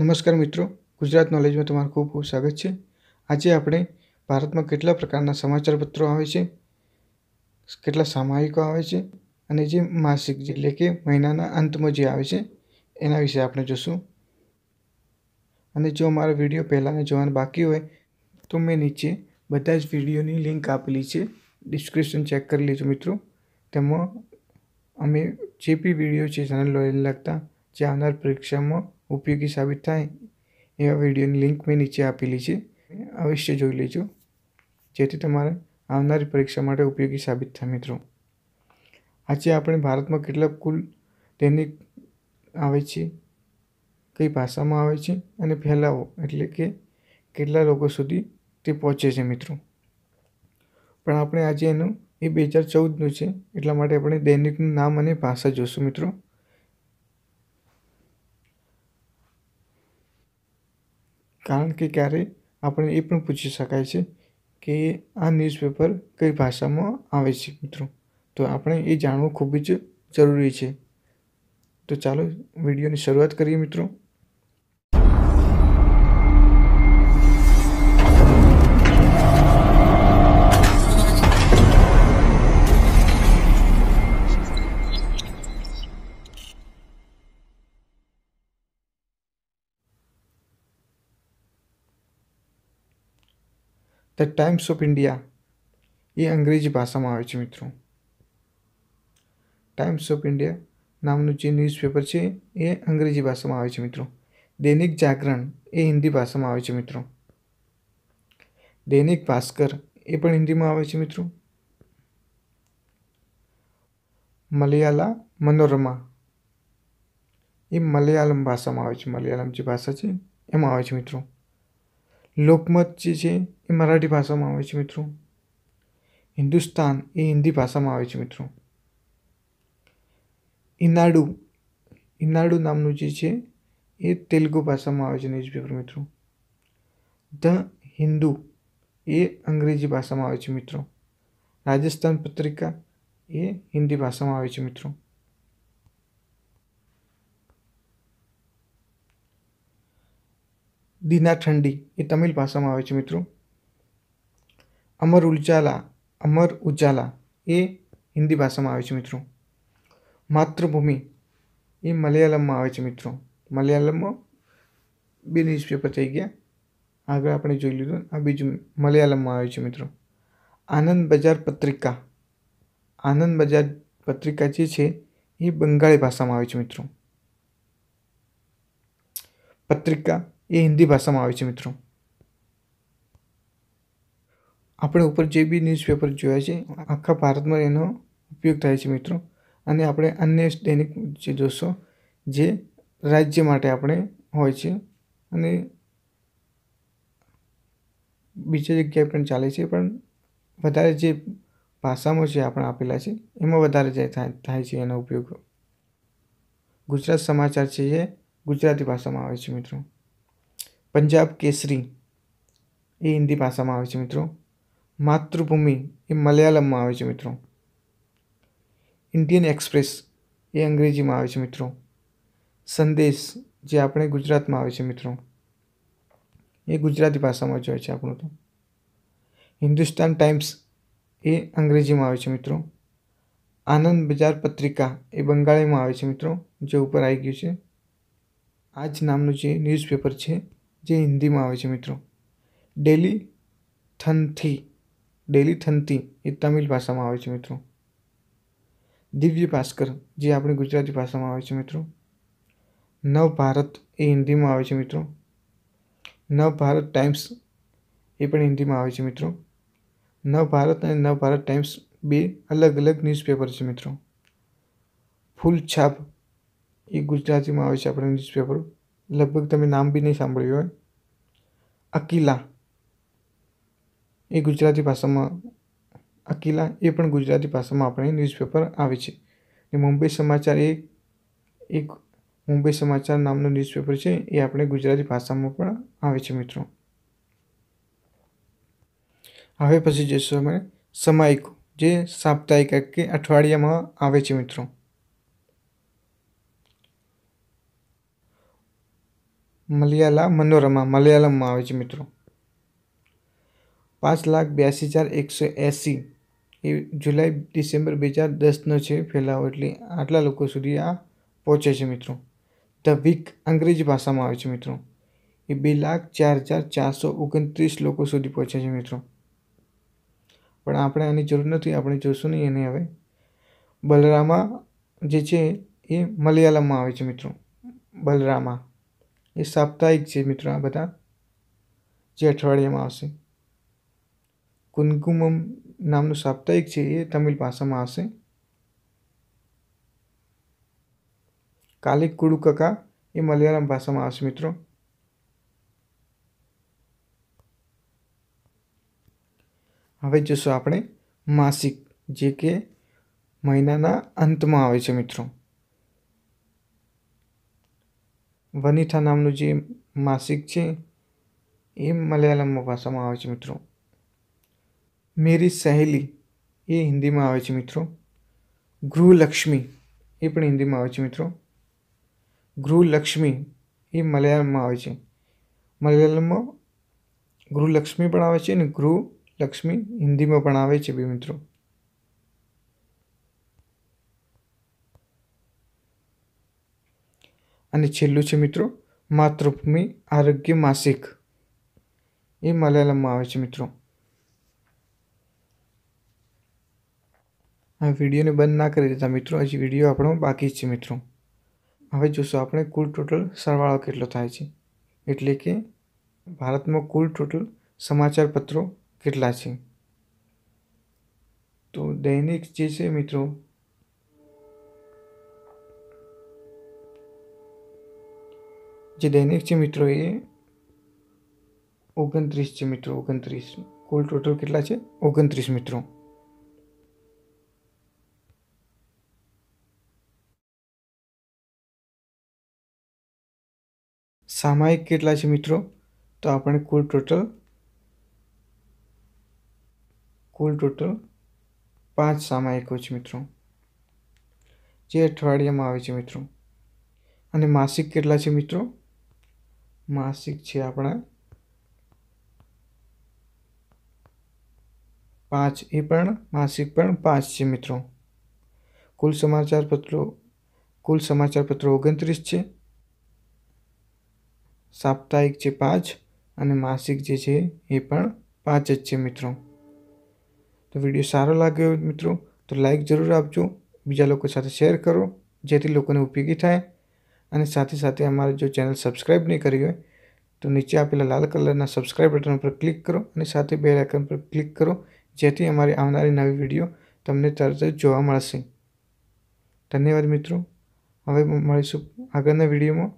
નમસ્કાર મિત્રો ગુજરાત નોલેજમાં તમારું ખૂબ ખૂબ સ્વાગત છે આજે આપણે ભારતમાં કેટલા પ્રકારના સમાચારપત્રો આવે છે કેટલા સામાયિકો આવે છે અને જે માસિક એટલે કે મહિનાના અંતમાં જે આવે છે એના વિશે આપણે જોશું અને જો અમારા વિડીયો પહેલાંને જોવાનું બાકી હોય તો મેં નીચે બધા જ વિડીયોની લિંક આપેલી છે ડિસ્ક્રિપ્શન ચેક કરી લેજો મિત્રો તેમાં અમે જે બી વિડીયો છે ચેનલ લગતા જે આવનાર પરીક્ષામાં ઉપયોગી સાબિત થાય એવા વિડીયોની લિંક મેં નીચે આપેલી છે અવશ્ય જોઈ લેજો જેથી તમારે આવનારી પરીક્ષા માટે ઉપયોગી સાબિત થાય મિત્રો આજે આપણે ભારતમાં કેટલા કુલ દૈનિક આવે છે કઈ ભાષામાં આવે છે અને ફેલાવો એટલે કે કેટલા લોકો સુધી તે પહોંચે છે મિત્રો પણ આપણે આજે એનું એ બે હજાર ચૌદનું છે એટલા માટે આપણે દૈનિકનું નામ અને ભાષા જોશું મિત્રો કારણ કે ક્યારે આપણે એ પણ પૂછી શકાય છે કે આ ન્યૂઝપેપર કઈ ભાષામાં આવે છે મિત્રો તો આપણે એ જાણવું ખૂબ જ જરૂરી છે તો ચાલો વિડીયોની શરૂઆત કરીએ મિત્રો ધ ટાઈમ્સ ઓફ ઇન્ડિયા એ અંગ્રેજી ભાષામાં આવે છે મિત્રો ટાઈમ્સ ઓફ ઇન્ડિયા નામનું જે ન્યૂઝપેપર છે એ અંગ્રેજી ભાષામાં આવે છે મિત્રો દૈનિક જાગરણ એ હિન્દી ભાષામાં આવે છે મિત્રો દૈનિક ભાસ્કર એ પણ હિન્દીમાં આવે છે મિત્રો મલયાલા મનોરમા એ મલયાલમ ભાષામાં આવે છે મલયાલમ જે ભાષા છે એમાં આવે છે મિત્રો લોકમત જે છે એ મરાઠી ભાષામાં આવે છે મિત્રો હિન્દુસ્તાન એ હિન્દી ભાષામાં આવે છે મિત્રો ઇનાડુ ઇનાડુ નામનું જે છે એ તેલુગુ ભાષામાં આવે છે ન્યૂઝપેપર મિત્રો ધ હિન્દુ એ અંગ્રેજી ભાષામાં આવે છે મિત્રો રાજસ્થાન પત્રિકા એ હિન્દી ભાષામાં આવે છે મિત્રો દિના ઠંડી એ તમિલ ભાષામાં આવે છે મિત્રો અમર ઉજાલા અમર ઉજાલા એ હિન્દી ભાષામાં આવે છે મિત્રો માતૃભૂમિ એ મલયાલમમાં આવે છે મિત્રો મલયાલમમાં બે ન્યૂઝપેપર થઈ ગયા આગળ આપણે જોઈ લીધું આ બીજું મલયાલમમાં આવે છે મિત્રો આનંદ બજાર પત્રિકા આનંદ બજાર પત્રિકા જે છે એ બંગાળી ભાષામાં આવે છે મિત્રો પત્રિકા એ હિન્દી ભાષામાં આવે છે મિત્રો આપણે ઉપર જે બી ન્યૂઝપેપર જોયા છે આખા ભારતમાં એનો ઉપયોગ થાય છે મિત્રો અને આપણે અન્ય દૈનિક જે જોશો જે રાજ્ય માટે આપણે હોય છે અને બીજી જગ્યાએ પણ ચાલે છે પણ વધારે જે ભાષામાં જે આપણે આપેલા છે એમાં વધારે જે થાય છે એનો ઉપયોગ ગુજરાત સમાચાર છે એ ગુજરાતી ભાષામાં આવે છે મિત્રો પંજાબ કેસરી એ હિન્દી ભાષામાં આવે છે મિત્રો માતૃભૂમિ એ મલયાલમમાં આવે છે મિત્રો ઇન્ડિયન એક્સપ્રેસ એ અંગ્રેજીમાં આવે છે મિત્રો સંદેશ જે આપણે ગુજરાતમાં આવે છે મિત્રો એ ગુજરાતી ભાષામાં જોઈએ છે આપણું તો હિન્દુસ્તાન ટાઈમ્સ એ અંગ્રેજીમાં આવે છે મિત્રો આનંદ બજાર પત્રિકા એ બંગાળીમાં આવે છે મિત્રો જે ઉપર આવી ગયું છે આ જ નામનું જે ન્યૂઝપેપર છે જે હિન્દીમાં આવે છે મિત્રો ડેલી થનથી ડેલી થનથી એ તમિલ ભાષામાં આવે છે મિત્રો દિવ્ય ભાસ્કર જે આપણી ગુજરાતી ભાષામાં આવે છે મિત્રો નવ ભારત એ હિન્દીમાં આવે છે મિત્રો નવ ભારત ટાઈમ્સ એ પણ હિન્દીમાં આવે છે મિત્રો નવ ભારત અને નવ ભારત ટાઈમ્સ બે અલગ અલગ ન્યૂઝપેપર છે મિત્રો ફૂલ છાપ એ ગુજરાતીમાં આવે છે આપણે ન્યૂઝપેપર લગભગ તમે નામ બી નહીં સાંભળ્યું હોય આ એ ગુજરાતી ભાષામાં આ એ પણ ગુજરાતી ભાષામાં આપણે ન્યૂઝપેપર આવે છે ને મુંબઈ સમાચાર એ એક મુંબઈ સમાચાર નામનો ન્યૂઝપેપર છે એ આપણે ગુજરાતી ભાષામાં પણ આવે છે મિત્રો હવે પછી જઈશું અમે સમાયિકો જે સાપ્તાહિક કે અઠવાડિયામાં આવે છે મિત્રો મલયાલા મનોરમા મલયાલમમાં આવે છે મિત્રો પાંચ લાખ બ્યાસી હજાર એકસો એંસી એ જુલાઈ ડિસેમ્બર બે હજાર દસનો છે ફેલાવો એટલે આટલા લોકો સુધી આ પહોંચે છે મિત્રો ધ વીક અંગ્રેજી ભાષામાં આવે છે મિત્રો એ બે લાખ ચાર હજાર ચારસો ઓગણત્રીસ લોકો સુધી પહોંચે છે મિત્રો પણ આપણે આની જરૂર નથી આપણે જોશું નહીં એને હવે બલરામા જે છે એ મલયાલમમાં આવે છે મિત્રો બલરામા એ સાપ્તાહિક છે મિત્રો આ બધા જે અઠવાડિયામાં આવશે કુંકુમમ નામનું સાપ્તાહિક છે એ તમિલ ભાષામાં આવશે કાલિક કુડુકકા એ મલયાલમ ભાષામાં આવશે મિત્રો હવે જોશું આપણે માસિક જે કે મહિનાના અંતમાં આવે છે મિત્રો વનિતા નામનું જે માસિક છે એ મલયાલમ ભાષામાં આવે છે મિત્રો મેરી સહેલી એ હિન્દીમાં આવે છે મિત્રો ગૃહલક્ષ્મી એ પણ હિન્દીમાં આવે છે મિત્રો ગૃહલક્ષ્મી એ મલયાલમમાં આવે છે મલયાલમમાં ગૃહલક્ષ્મી પણ આવે છે અને ગૃહલક્ષ્મી હિન્દીમાં પણ આવે છે બે મિત્રો અને છેલ્લું છે મિત્રો માતૃભૂમિ આરોગ્ય માસિક એ મલયાલમમાં આવે છે મિત્રો આ વિડીયોને બંધ ના કરી દેતા મિત્રો હજી વિડીયો આપણો બાકી છે મિત્રો હવે જોશું આપણે કુલ ટોટલ સરવાળો કેટલો થાય છે એટલે કે ભારતમાં કુલ ટોટલ સમાચાર પત્રો કેટલા છે તો દૈનિક જે છે મિત્રો જે દૈનિક છે મિત્રો એ ઓગણત્રીસ છે મિત્રો ઓગણત્રીસ કુલ ટોટલ કેટલા છે ઓગણત્રીસ મિત્રો સામાયિક કેટલા છે મિત્રો તો આપણે કુલ ટોટલ કુલ ટોટલ પાંચ સામાયિકો છે મિત્રો જે અઠવાડિયામાં આવે છે મિત્રો અને માસિક કેટલા છે મિત્રો માસિક છે આપણા પાંચ એ પણ માસિક પણ પાંચ છે મિત્રો કુલ સમાચાર પત્રો કુલ સમાચારપત્રો ઓગણત્રીસ છે સાપ્તાહિક છે પાંચ અને માસિક જે છે એ પણ પાંચ જ છે મિત્રો તો વિડીયો સારો લાગ્યો મિત્રો તો લાઈક જરૂર આપજો બીજા લોકો સાથે શેર કરો જેથી લોકોને ઉપયોગી થાય અને સાથે સાથે અમારે જો ચેનલ સબસ્ક્રાઈબ નહીં કરી હોય તો નીચે આપેલા લાલ કલરના સબસ્ક્રાઈબ બટન પર ક્લિક કરો અને સાથે બે આઇકન પર ક્લિક કરો જેથી અમારી આવનારી નવી વિડીયો તમને તરત જ જોવા મળશે ધન્યવાદ મિત્રો હવે મળીશું આગળના વિડીયોમાં